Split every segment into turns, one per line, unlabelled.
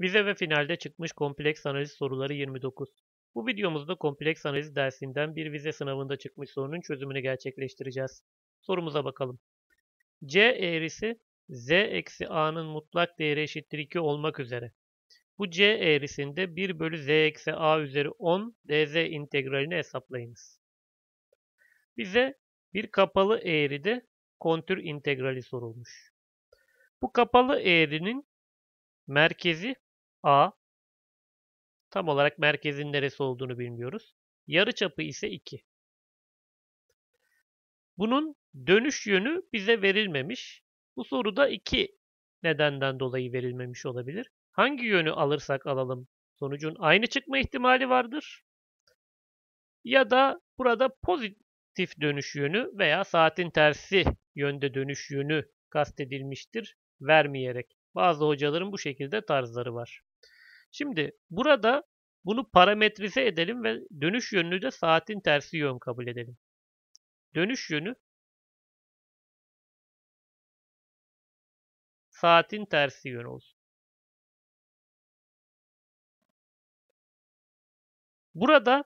Vize ve finalde çıkmış kompleks analiz soruları 29. Bu videomuzda kompleks analiz dersinden bir vize sınavında çıkmış sorunun çözümünü gerçekleştireceğiz. Sorumuza bakalım. C eğrisi z eksi a'nın mutlak değeri eşittir 2 olmak üzere. Bu c eğrisinde 1 bölü z eksi a üzeri 10 dz integralini hesaplayınız. Bize bir kapalı eğride kontür integrali sorulmuş. Bu kapalı eğrinin merkezi A. Tam olarak merkezin neresi olduğunu bilmiyoruz. Yarı çapı ise 2. Bunun dönüş yönü bize verilmemiş. Bu soruda 2 nedenden dolayı verilmemiş olabilir. Hangi yönü alırsak alalım sonucun aynı çıkma ihtimali vardır. Ya da burada pozitif dönüş yönü veya saatin tersi yönde dönüş yönü kastedilmiştir vermeyerek bazı hocaların bu şekilde tarzları var. Şimdi burada bunu parametrize edelim ve dönüş yönünü de saatin tersi yön kabul edelim. Dönüş yönü saatin tersi yön olsun. Burada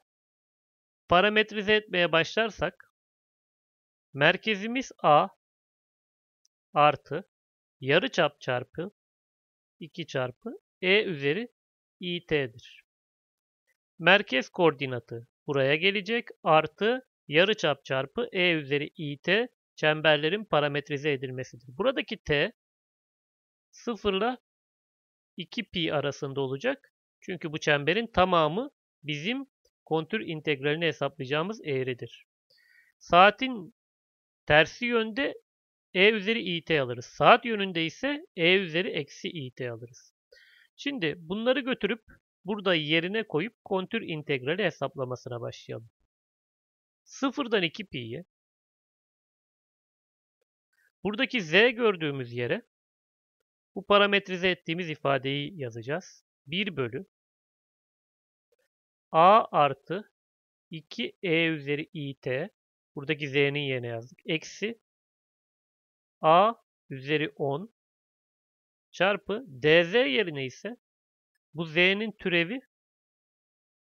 parametrize etmeye başlarsak merkezimiz A artı Yarı çap çarpı 2 çarpı e üzeri it'dir. Merkez koordinatı buraya gelecek artı yarı çap çarpı e üzeri it çemberlerin parametrize edilmesidir. Buradaki t 0 ile 2 pi arasında olacak. Çünkü bu çemberin tamamı bizim kontür integralini hesaplayacağımız eğridir. Saatin tersi yönde e üzeri it alırız. Saat yönünde ise e üzeri eksi it alırız. Şimdi bunları götürüp burada yerine koyup kontür integrali hesaplamasına başlayalım. 0'dan 2 pi'ye buradaki z gördüğümüz yere bu parametrize ettiğimiz ifadeyi yazacağız. 1 bölü a artı 2e üzeri it buradaki z'nin yerine yazdık. Eksi a üzeri 10 çarpı dz yerine ise bu z'nin türevi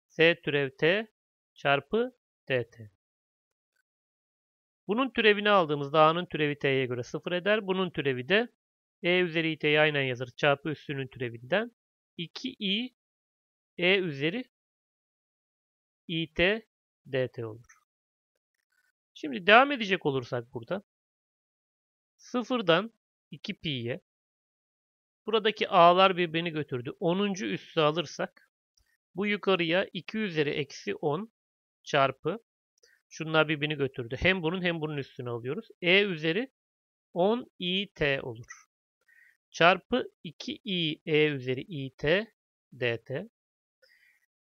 z türev t çarpı dt. Bunun türevini aldığımızda a'nın türevi t'ye göre 0 eder. Bunun türevi de e üzeri t'yi aynen yazarız. Çarpı üstünün türevinden 2i e üzeri it dt olur. Şimdi devam edecek olursak burada Sıfırdan 2pi'ye buradaki a'lar birbirini götürdü. 10. üssü alırsak bu yukarıya 2 üzeri eksi 10 çarpı şunlar birbirini götürdü. Hem bunun hem bunun üstünü alıyoruz. e üzeri 10 it olur. Çarpı 2i e üzeri it dt.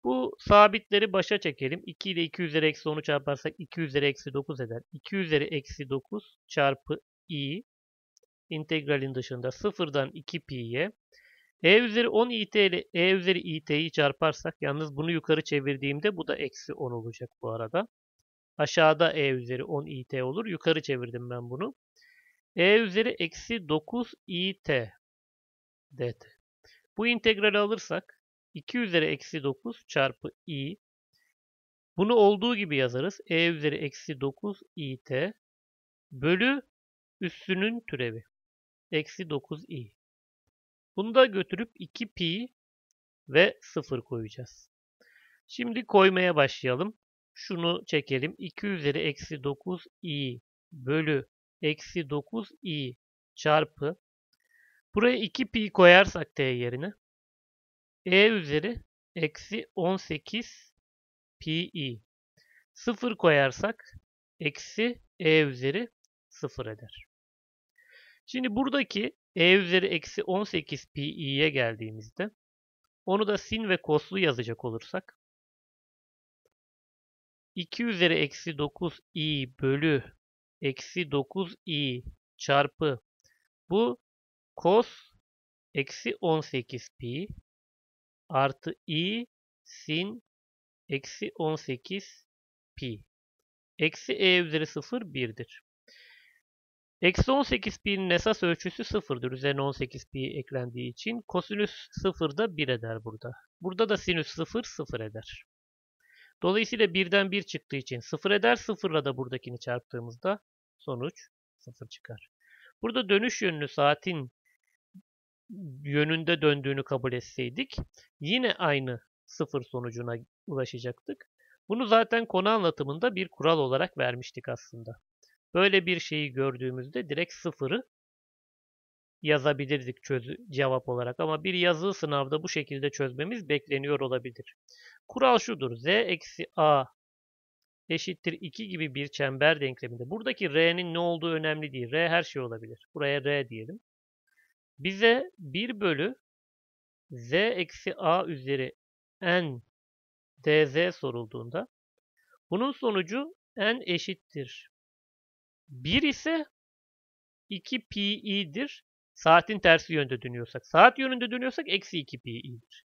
Bu sabitleri başa çekelim. 2 ile 2 üzeri eksi 10'u çarparsak 2 üzeri eksi 9 eder. 2 üzeri eksi 9 çarpı i integralin dışında sıfırdan 2pi'ye e üzeri 10 it ile e üzeri it'yi çarparsak yalnız bunu yukarı çevirdiğimde bu da eksi 10 olacak bu arada. Aşağıda e üzeri 10 it olur. Yukarı çevirdim ben bunu. e üzeri eksi 9 it dt. Bu integrali alırsak 2 üzeri eksi 9 çarpı i. Bunu olduğu gibi yazarız. e üzeri eksi 9 it bölü üssünün türevi. Eksi 9i. Bunu da götürüp 2pi ve 0 koyacağız. Şimdi koymaya başlayalım. Şunu çekelim. 2 üzeri eksi 9i bölü eksi 9i çarpı. Buraya 2pi koyarsak t yerine. e üzeri eksi 18 pi. 0 koyarsak eksi e üzeri 0 eder. Şimdi buradaki e üzeri eksi 18 pi'ye geldiğimizde onu da sin ve koslu yazacak olursak 2 üzeri eksi 9 i bölü eksi 9 i çarpı bu kos eksi 18 pi artı i sin eksi 18 pi. Eksi e üzeri 0 1'dir. Eksi 18 pi'nin esas ölçüsü sıfırdır. Üzerine 18 pi eklendiği için kosinüs da 1 eder burada. Burada da sinüs sıfır sıfır eder. Dolayısıyla birden 1 çıktığı için sıfır eder. sıfırla da buradakini çarptığımızda sonuç sıfır çıkar. Burada dönüş yönünü saatin yönünde döndüğünü kabul etseydik yine aynı sıfır sonucuna ulaşacaktık. Bunu zaten konu anlatımında bir kural olarak vermiştik aslında. Böyle bir şeyi gördüğümüzde direkt sıfırı yazabilirdik çözü, cevap olarak ama bir yazılı sınavda bu şekilde çözmemiz bekleniyor olabilir. Kural şudur. Z eksi A eşittir 2 gibi bir çember denkleminde. Buradaki R'nin ne olduğu önemli değil. R her şey olabilir. Buraya R diyelim. Bize 1 bölü Z eksi A üzeri N DZ sorulduğunda bunun sonucu N eşittir 1 ise 2 pi'dir. Saatin tersi yönde dönüyorsak. Saat yönünde dönüyorsak eksi 2 pi'dir.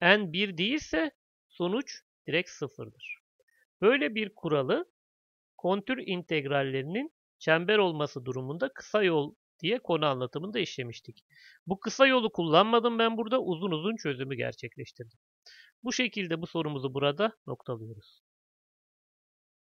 N 1 değilse sonuç direkt sıfırdır. Böyle bir kuralı kontür integrallerinin çember olması durumunda kısa yol diye konu anlatımında işlemiştik. Bu kısa yolu kullanmadım ben burada uzun uzun çözümü gerçekleştirdim. Bu şekilde bu sorumuzu burada noktalıyoruz.